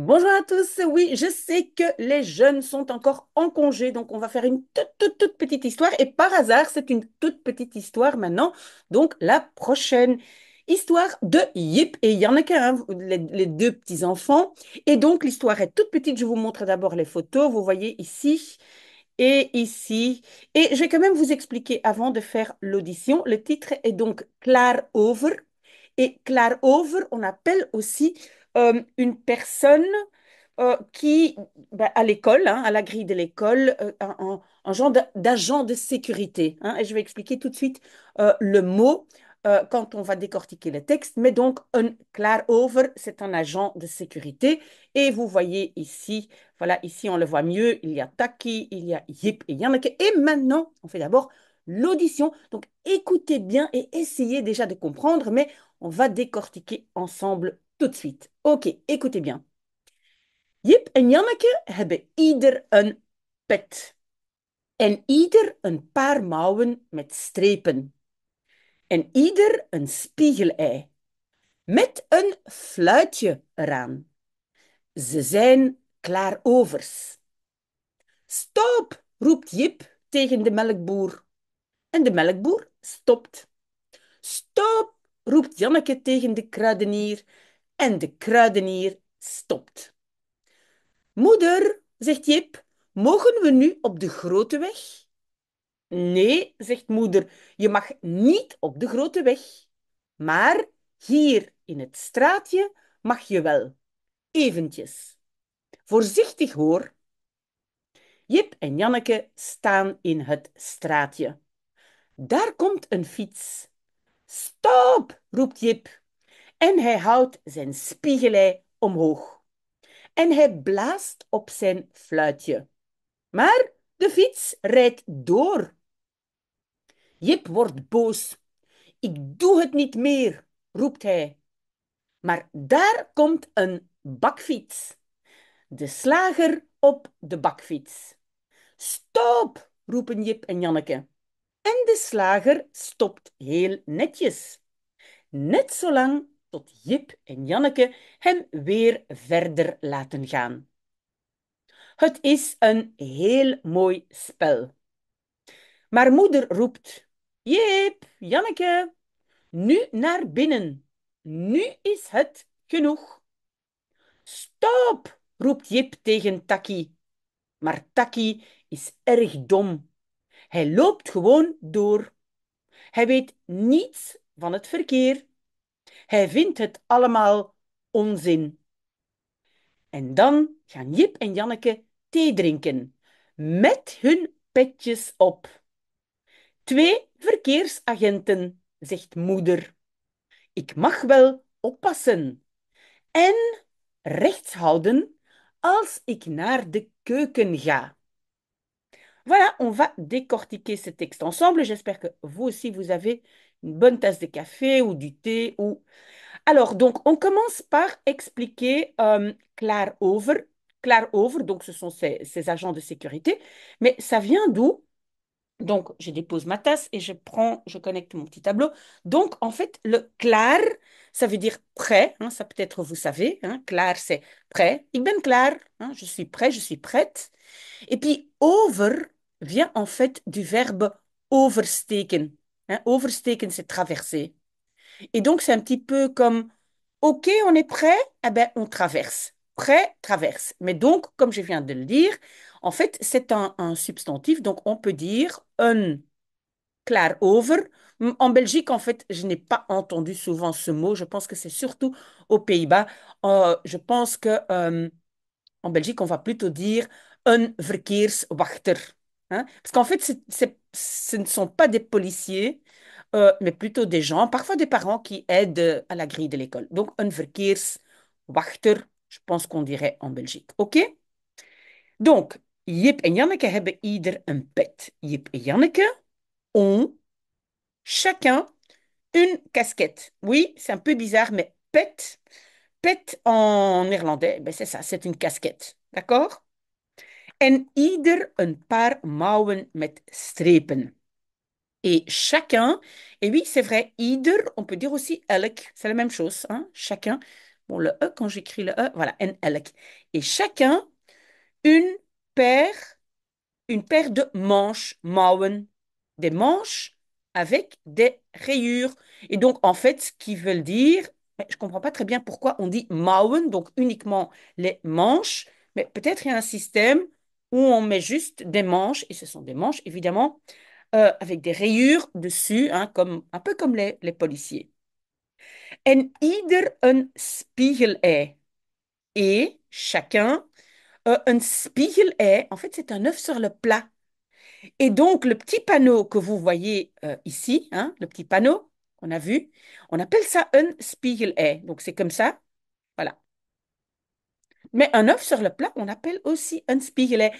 Bonjour à tous. Oui, je sais que les jeunes sont encore en congé, donc on va faire une toute, petite histoire. Et par hasard, c'est une toute petite histoire maintenant. Donc la prochaine histoire de Yip et il en a hein, les, les, deux petits-enfants. Et donc l'histoire est toute petite. Je vous montre d'abord les photos. Vous voyez ici et ici. Et je vais quand même vous expliquer avant de faire l'audition. Le titre est donc «Clar over. Et «Clar over, on appelle aussi euh, une personne euh, qui, bah, à l'école, hein, à la grille de l'école, euh, un, genre d'agent de sécurité. Hein, et je vais expliquer tout de suite le mot quand on va décortiquer le texte. Mais donc, un over c'est un agent de sécurité. Et vous voyez ici, voilà, ici on le voit mieux, il y a Taki, il y a Yip et yamake. Et maintenant, on fait d'abord l'audition. Donc, écoutez bien et essayez déjà de comprendre, mais on va décortiquer ensemble tout de Oké, okay, bien. Jip en Janneke hebben ieder een pet. En ieder een paar mouwen met strepen. En ieder een spiegelei. Met een fluitje eraan. Ze zijn klaarovers. Stop, roept Jip tegen de melkboer. En de melkboer stopt. Stop, roept Janneke tegen de kruidenier en de kruidenier stopt. Moeder, zegt Jip, mogen we nu op de grote weg? Nee, zegt moeder, je mag niet op de grote weg. Maar hier in het straatje mag je wel. Eventjes. Voorzichtig hoor. Jip en Janneke staan in het straatje. Daar komt een fiets. Stop, roept Jip. En hij houdt zijn spiegelei omhoog. En hij blaast op zijn fluitje. Maar de fiets rijdt door. Jip wordt boos. Ik doe het niet meer, roept hij. Maar daar komt een bakfiets. De slager op de bakfiets. Stop, roepen Jip en Janneke. En de slager stopt heel netjes. Net zolang tot Jip en Janneke hem weer verder laten gaan. Het is een heel mooi spel. Maar moeder roept: Jip, Janneke, nu naar binnen. Nu is het genoeg. Stop, roept Jip tegen Taki. Maar Taki is erg dom. Hij loopt gewoon door. Hij weet niets van het verkeer. Hij vindt het allemaal onzin. En dan gaan Jip en Janneke thee drinken met hun petjes op. Twee verkeersagenten, zegt moeder. Ik mag wel oppassen en rechts houden als ik naar de keuken ga. Voilà, on va décortiquer ce texte ensemble. J'espère que vous aussi, vous avez une bonne tasse de café ou du thé ou... Alors, donc, on commence par expliquer over ».« Klar over », donc ce sont ces, agents de sécurité, mais ça vient d'où donc, je dépose ma tasse et je prends, je connecte mon petit tableau. Donc, en fait, le clair, ça veut dire prêt. Hein, ça peut-être vous savez. Hein, c'est prêt. Ik ben klaar. je suis prêt, je suis prête. Et puis, over vient en fait du verbe oversteken. Hein, oversteken, c'est traverser. Et donc, c'est un petit peu comme, OK, on est prêt, eh ben, on traverse. Prêt, traverse. Mais donc, comme je viens de le dire, en fait, c'est un, substantif, donc on peut dire un clair over. En Belgique, en fait, je n'ai pas entendu souvent ce mot. Je pense que c'est surtout aux Pays-Bas. Euh, je pense que euh, en Belgique, on va plutôt dire un verkeerswachter. Hein. Parce qu'en fait, c'est ce ne sont pas des policiers, euh, mais plutôt des gens, parfois des parents qui aident à la grille de l'école. Donc, un verkeerswachter, je pense qu'on dirait en Belgique. OK? Donc, Jip et Janneke ont chacun une casquette. Oui, c'est un peu bizarre, mais pet, pet en néerlandais, ben c'est ça, c'est une casquette. D'accord en ieder een paar mouwen met strepen. Et chacun, et oui, c'est vrai, ieder, on peut dire aussi elk, c'est la même chose, hein. chacun. Bon, le E, quand j'écris le E, voilà, en elk. Et chacun, une paire, une paire de manches, mouwen, des manches avec des rayures. Et donc, en fait, ce qu'ils veulent dire, je ne comprends pas très bien pourquoi on dit mouwen, donc uniquement les manches, mais peut-être il y a un système où on met juste des manches, et ce sont des manches évidemment, euh, avec des rayures dessus, hein, comme, un peu comme les, policiers. En ein spiegel est. Et chacun, euh, un spiegel est, en fait, c'est un œuf sur le plat. Et donc, le petit panneau que vous voyez euh, ici, hein, le petit panneau qu'on a vu, on appelle ça un spiegel est. Donc, c'est comme ça mais un œuf sur le plat, on appelle aussi un spiegelet.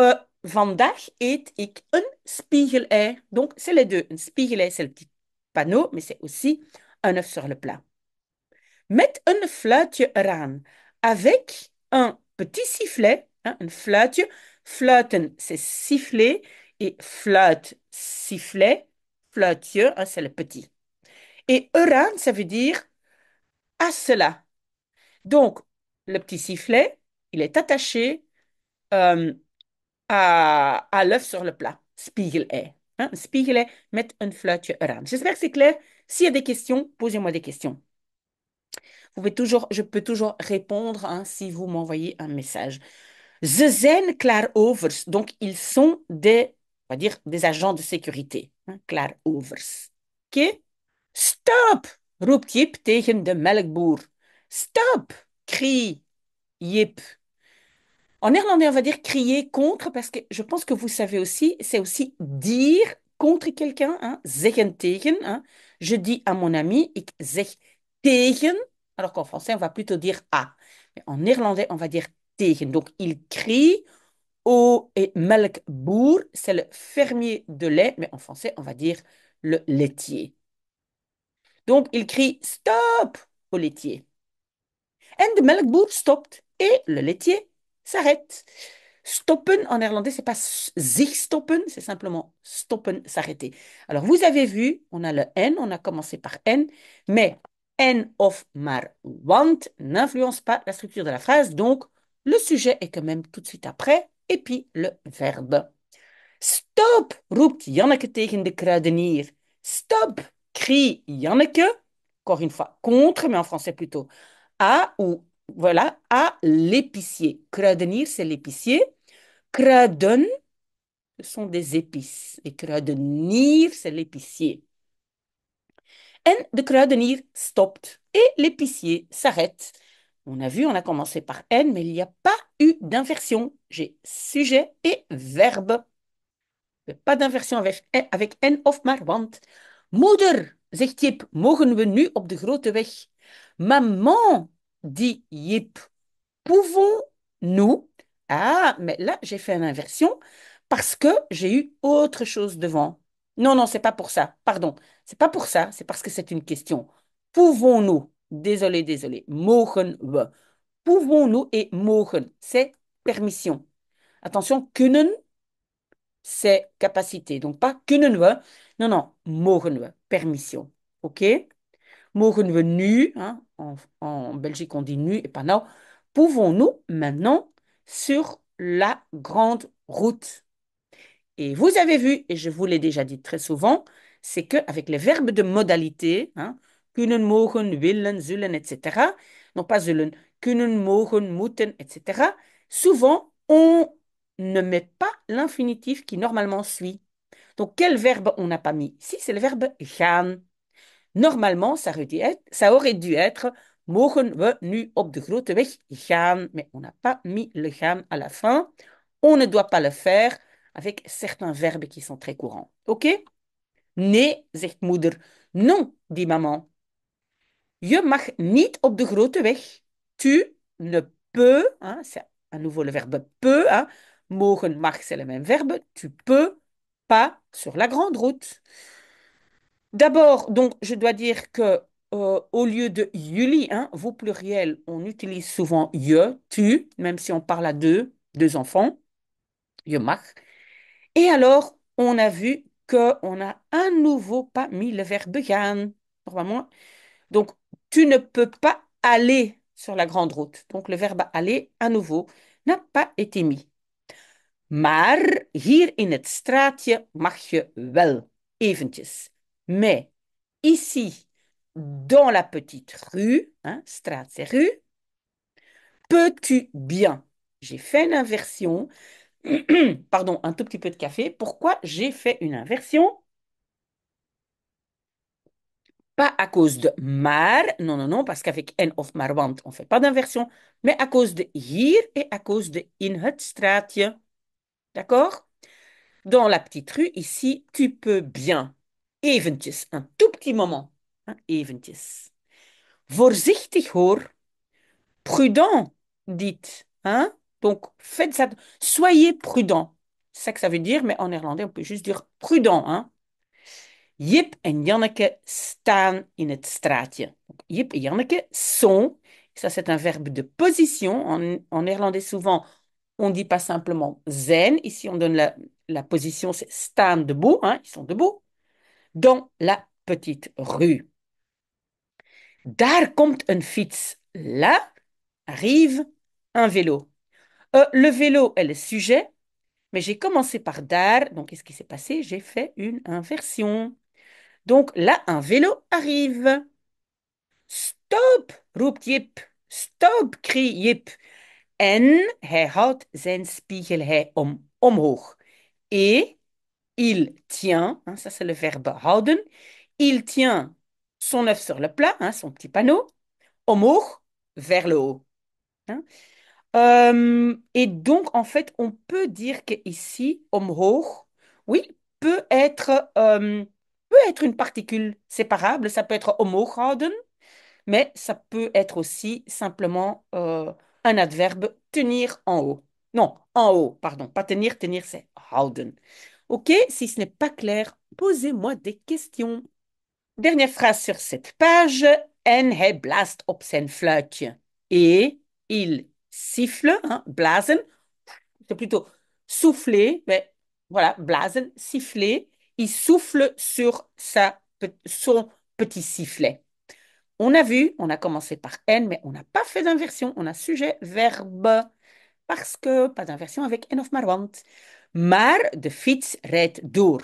Euh, vandaag eet ik een Donc, c'est les deux. Un spiegelet, c'est le petit panneau, mais c'est aussi un œuf sur le plat. Met een fluitje eraan. Avec un petit sifflet, hein, un fluitje. Fluiten, c'est siffler. Et fluit, sifflet. Fluitje, hein, c'est le petit. Et eraan, ça veut dire à cela. Donc, le petit sifflet, il est attaché euh, à, à l'œuf sur le plat. Spiegel est. Hein. Spiegel est met un fluitje J'espère que c'est clair. S'il y a des questions, posez-moi des questions. Vous pouvez toujours, je peux toujours répondre hein, si vous m'envoyez un message. Ze zijn Overs. Donc, ils sont des, va dire, des agents de sécurité. Hein, OK? Stop! roept Jip tegen de melkboer. Stop! Crie, yep. En néerlandais, on va dire crier contre parce que je pense que vous savez aussi, c'est aussi dire contre quelqu'un, hein, zeggen tegen. Hein. Je dis à mon ami, ik zeg tegen, alors qu'en français, on va plutôt dire à. en néerlandais, on va dire tegen. Donc, il crie au et melkboer, c'est le fermier de lait, mais en français, on va dire le laitier. Donc, il crie stop au laitier. And Melkboer stopt. Et le laitier s'arrête. Stoppen en néerlandais, c'est pas zich stoppen, c'est simplement stoppen, s'arrêter. Alors vous avez vu, on a le N, on a commencé par N, mais N of maar want n'influence pas la structure de la phrase, donc le sujet est quand même tout de suite après, et puis le verbe. Stop, roept Janneke tegen de kruidenier. Stop, crie Janneke. Encore une fois, contre, mais en français plutôt ou voilà à l'épicier. Kradenir, c'est l'épicier. Kraden, ce sont des épices. Et kradenir, c'est l'épicier. En de kruidenier stopt et l'épicier s'arrête. On a vu, on a commencé par N, mais il n'y a pas eu d'inversion. J'ai sujet et verbe. Pas d'inversion avec, N of maar want. Moeder, zegt Jip, mogen we nu op de grote weg? Maman, dit Yip, pouvons-nous Ah, mais là, j'ai fait une inversion parce que j'ai eu autre chose devant. Non, non, c'est pas pour ça. Pardon, c'est pas pour ça. C'est parce que c'est une question. Pouvons-nous Désolé, désolé. Mogen we. Pouvons-nous et mochen. c'est permission. Attention, kunnen, c'est capacité. Donc pas kunnen we. Non, non, mogen we, permission. OK mogen we nu, hein, en, Belgique on dit nu et pas nou, pouvons-nous maintenant sur la grande route Et vous avez vu, et je vous l'ai déjà dit très souvent, c'est qu'avec les verbes de modalité, hein, kunnen, mogen, willen, zullen, etc., non pas zullen, kunnen, mogen, moeten, etc., souvent on ne met pas l'infinitif qui normalement suit. Donc quel verbe on n'a pas mis si, c'est le verbe gaan. Normalement, ça aurait dû être, mogen we nu op de grote weg gaan, mais on n'a pas mis le gaan à la fin. On ne doit pas le faire avec certains verbes qui sont très courants. OK Nee, zegt moeder. Non, dit maman. Je mag niet op de grote weg. Tu ne peux, hein, c'est à nouveau le verbe peut, hein, mogen, mag, c'est le même verbe. Tu peux pas sur la grande route. D'abord, donc, je dois dire que euh, au lieu de Yuli, hein, vous pluriel, on utilise souvent je »,« tu, même si on parle à deux, deux enfants, mag ». Et alors, on a vu qu'on a à nouveau pas mis le verbe gaan. Normalement, donc, tu ne peux pas aller sur la grande route. Donc, le verbe aller à nouveau n'a pas été mis. Maar hier in het straatje mag je wel eventjes. Mais ici, dans la petite rue, hein, rue, peux-tu bien J'ai fait une inversion. Pardon, un tout petit peu de café. Pourquoi j'ai fait une inversion Pas à cause de mar, non, non, non, parce qu'avec en of marwand », on ne fait pas d'inversion, mais à cause de hier et à cause de in het straatje. D'accord Dans la petite rue, ici, tu peux bien eventjes, een tout petit moment, eventjes. Voorzichtig hoor, prudent, dites. Donc, faites ça, soyez prudent. C'est ça que ça veut dire, mais en néerlandais, on peut juste dire prudent. Hein? Jip en Janneke staan in het straatje. Jip et Janneke sont, ça c'est un verbe de position. En, néerlandais, souvent, on dit pas simplement zen. Ici, on donne la, position, c'est staan debout. Hein. Ils sont debout dans la petite rue. Dar komt un fiets. Là arrive un vélo. Euh, le vélo est le sujet, mais j'ai commencé par dar, donc qu'est-ce qui s'est passé J'ai fait une inversion. Donc là, un vélo arrive. Stop, roept Jip. Stop, crie Jip. En hij houdt zijn hij om, omhoog. Et il tient, hein, ça c'est le verbe houden, il tient son œuf sur le plat, hein, son petit panneau, mur. vers le haut. Hein. Euh, et donc, en fait, on peut dire qu'ici, omhoog, oui, peut être, euh, peut être une particule séparable, ça peut être omhoog houden, mais ça peut être aussi simplement euh, un adverbe tenir en haut. Non, en haut, pardon, pas tenir, tenir c'est houden. OK, si ce n'est pas clair, posez-moi des questions. Dernière phrase sur cette page. En he blast op zijn Et il siffle, hein, blazen. C'est plutôt souffler, mais voilà, blazen, siffler. Il souffle sur sa, son petit sifflet. On a vu, on a commencé par N, mais on n'a pas fait d'inversion. On a sujet, verbe, parce que pas d'inversion avec N of Marwant de door.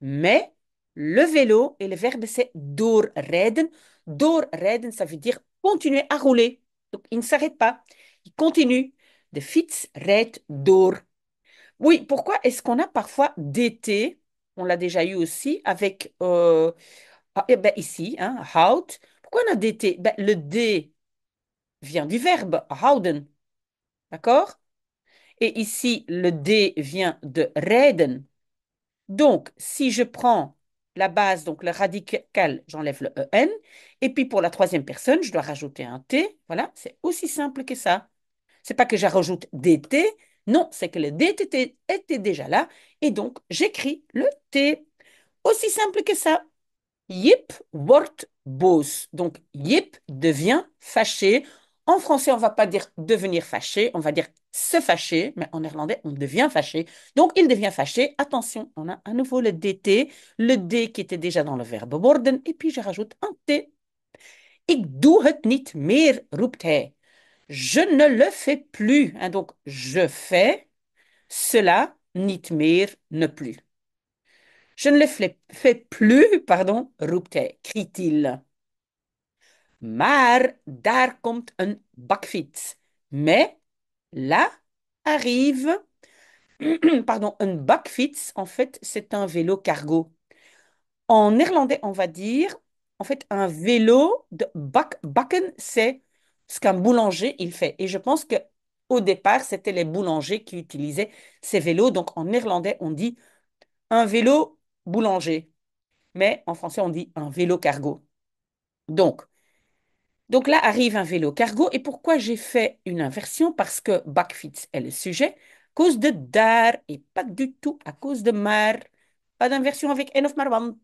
Mais, le vélo et le verbe c'est Door Doorrijden, ça veut dire continuer à rouler. Donc, il ne s'arrête pas. Il continue. De fiets rijdt door. Oui, pourquoi est-ce qu'on a parfois d'été On l'a déjà eu aussi avec euh, ah, eh ben, ici, hein, Pourquoi on a d'été ben, Le D vient du verbe houden. D'accord et ici, le D vient de reden. Donc, si je prends la base, donc le radical, j'enlève le en. Et puis pour la troisième personne, je dois rajouter un t. Voilà, c'est aussi simple que ça. C'est pas que je rajoute dt, non, c'est que le dtt était déjà là. Et donc, j'écris le t. Aussi simple que ça. Yip wort, boss. Donc, yip devient fâché en français, on ne va pas dire devenir fâché, on va dire se fâcher, mais en irlandais on devient fâché. Donc, il devient fâché. Attention, on a à nouveau le dt, le d qui était déjà dans le verbe worden, et puis je rajoute un t. Ik doe het niet meer, roept Je ne le fais plus. Hein, donc, je fais cela, niet meer, ne plus. Je ne le fais plus, pardon, roept hij, crie-t-il komt een bakfiets. Mais là arrive pardon, un bakfiets. En fait, c'est un vélo cargo. En néerlandais, on va dire en fait un vélo de bakken, c'est ce qu'un boulanger il fait. Et je pense que au départ, c'était les boulangers qui utilisaient ces vélos. Donc en néerlandais, on dit un vélo boulanger. Mais en français, on dit un vélo cargo. Donc, donc là arrive un vélo cargo. Et pourquoi j'ai fait une inversion Parce que backfits est le sujet, cause de dar et pas du tout à cause de mar. Pas d'inversion avec en of marwant.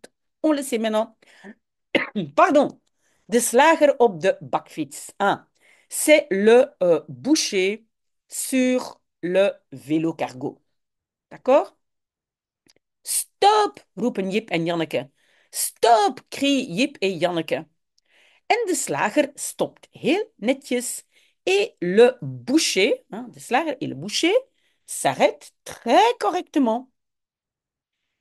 On le sait maintenant. Pardon. De slager op de backfits. C'est le euh, boucher sur le vélo cargo. D'accord Stop roepen Yip en Janneke. Stop crient Yip et Janneke. En de slager stopt heel netjes. Et le boucher, de slager et le boucher, s'arrêtent très correctement.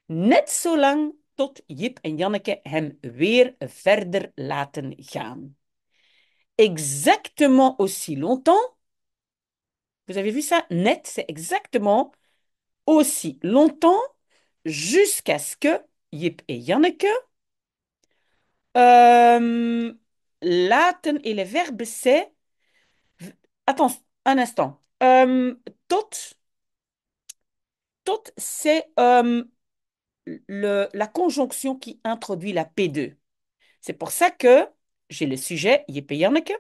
Net zo lang tot Jip en Janneke hem weer verder laten gaan. Exactement aussi longtemps. Vous avez vu ça? Net, c'est exactement aussi longtemps jusqu'à ce que Jip et Janneke euh, laten et le verbe c'est. Attends, un instant. Euh, tot, c'est euh, la conjonction qui introduit la P2. C'est pour ça que j'ai le sujet, jepejanneke,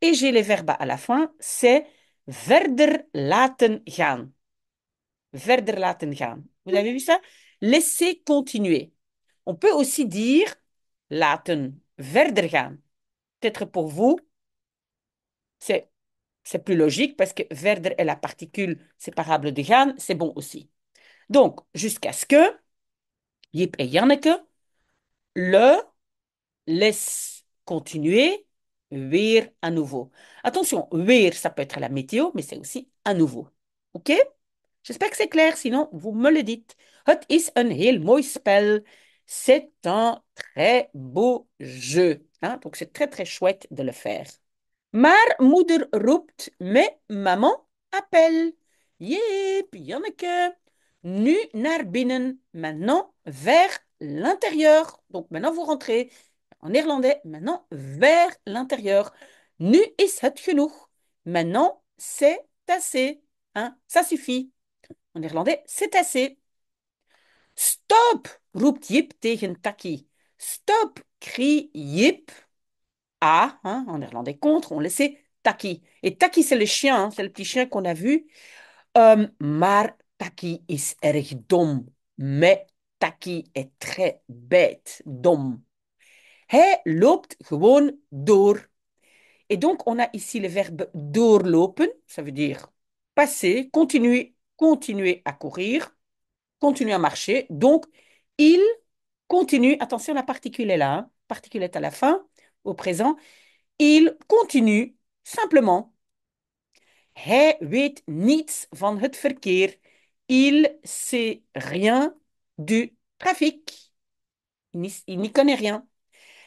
et j'ai les verbes à la fin, c'est verder laten gaan. Verder laten gaan. Vous avez vu ça Laisser continuer. On peut aussi dire laten verder gaan peut-être pour vous, c'est, plus logique parce que verder » est la particule séparable de Jan, c'est bon aussi. Donc, jusqu'à ce que, Yip et Janneke, le laisse continuer, weer à nouveau. Attention, weer, ça peut être la météo, mais c'est aussi à nouveau. OK? J'espère que c'est clair, sinon vous me le dites. Het is een heel mooi spel. C'est un très beau jeu. Hein? Donc, c'est très, très chouette de le faire. mar moeder roept, mais maman appelle. Yep, Janneke. Nu naar binnen. Maintenant, vers l'intérieur. Donc, maintenant, vous rentrez. En néerlandais, maintenant, vers l'intérieur. Nu is het genoeg. Maintenant, c'est assez. Hein? Ça suffit. En néerlandais, c'est assez. Stop, roept yip tegen Taki. Stop, crie yip, à, ah, hein, en irlandais contre, on le sait, Taki. Et Taki, c'est le chien, hein, c'est le petit chien qu'on a vu. Euh, Taki is erg dom. Mais Taki est très bête, dom. Hij loopt gewoon door. Et donc, on a ici le verbe doorlopen, ça veut dire passer, continuer, continuer à courir, continuer à marcher. Donc, il continue, attention, la particule est là, hein. particule est à la fin, au présent, il continue simplement. Hij weet niets van het verkeer. Il sait rien du trafic. Il n'y connaît rien.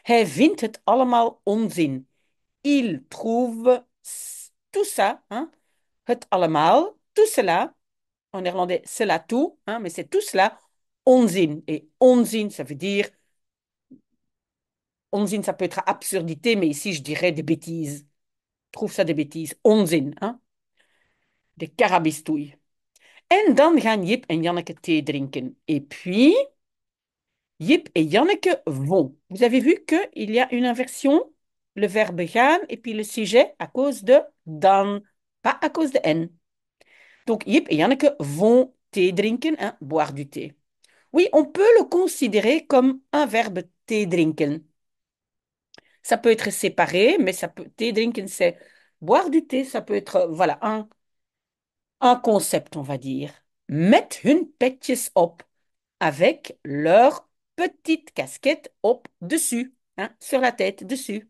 Hij vindt het allemaal onzin. Il trouve tout ça, hein, tout cela, en néerlandais, cela tout, hein, mais c'est tout cela onzin. Et onzin, ça veut dire. Onzin, ça peut être absurdité, mais ici, je dirais des bêtises. Je trouve ça des bêtises. Onzin, hein? Des carabistouilles. En dan gaan Jip en Janneke thee drinken. Et puis, Jip et Janneke vont. Vous avez vu qu'il y a une inversion, le verbe gaan et puis le sujet à cause de dan, pas à cause de en. Donc, Jip et Janneke vont thé drinken, hein, boire du thé. Oui, on peut le considérer comme un verbe te drinken. Ça peut être séparé, mais ça peut te drinken c'est boire du thé, ça peut être voilà un un concept, on va dire. mettre hun petjes op avec leur petite casquette op dessus, hein, sur la tête dessus.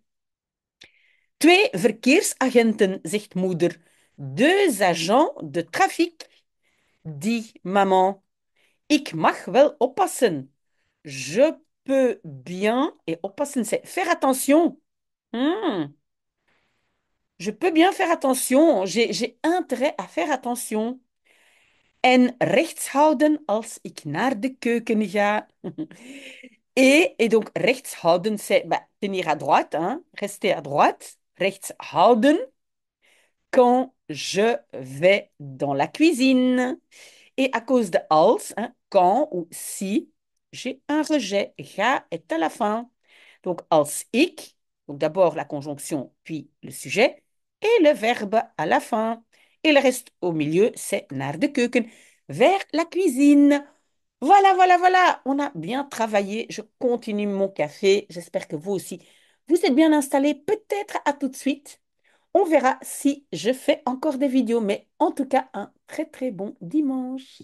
Twee verkeersagenten, zegt moeder. Deux agents de trafic, dit maman. Ik mag wel oppassen. Je peux bien. Et oppassen, c'est faire attention. Hmm. Je peux bien faire attention. J'ai intérêt à faire attention. En rechts houden als ik naar de keuken ga. et, et donc, rechts houden, c'est bah, tenir à droite, hein, rester à droite. Rechts houden quand je vais dans la cuisine. Et à cause de als, hein, quand ou si, j'ai un rejet. Ga est à la fin. Donc, als ik, donc d'abord la conjonction, puis le sujet, et le verbe à la fin. Et le reste au milieu, c'est naar de keuken, vers la cuisine. Voilà, voilà, voilà, on a bien travaillé. Je continue mon café. J'espère que vous aussi, vous êtes bien installés. Peut-être à tout de suite. On verra si je fais encore des vidéos, mais en tout cas, un très très bon dimanche.